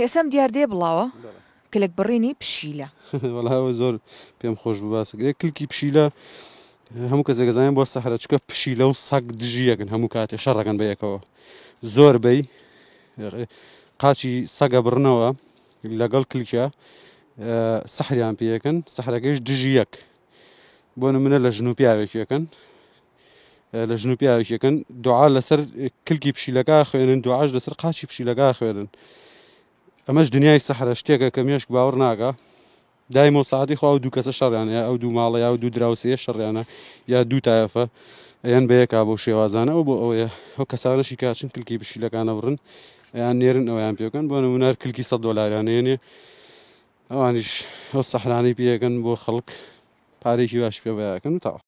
هێسم دیار دێ بڵاوە کلک بڕینی پشیلە وڵاوە زۆر پێم خۆش بباسگرێ کلکی پشیلە هەموو کە زەگەزانین بۆ سەحرەچکە پشیلە و سەگ دژیەکەن هەموو کاتێ شەڕەکەن بەیەکەوە زۆر بەی قاچی سەگە بڕنەوە لەگەڵ کلکە سەحریان پێەکەن سەحرەکەیش دژی یەک بۆ منە لە ژن و پیاوێکیەکەن لە ژن و پیاوێکیەکەن دوعا لەسەر کلکی پشیلەکە خوێنن دوعاش لەسەر قاچی پشیلەکە خوێنن ئەمەش دنیای سەحرە شتێکە کە مێشک باوەڕ ناگە دای مۆساادی خوا و دوو کەسە شەڕیانە ئەو دوو ماڵە یا و دوو دراوسەیە شەڕیانە یا دوو تایەفە ئەیان بەیەکا بۆ شێوازانە ئەو بۆ ئەوەیە ئەو کەسارەشی کاچن کلکی بشیلەکانە بڕن ئەیان نێرن ئەویان پێکەن بۆ نمونەر کلکی سە دۆلاریانێنێ ئەوانیش ئەو سەحرانی پێەکەن بۆ خەڵک پارێکی واش پێ بەیەکەن و تاوە.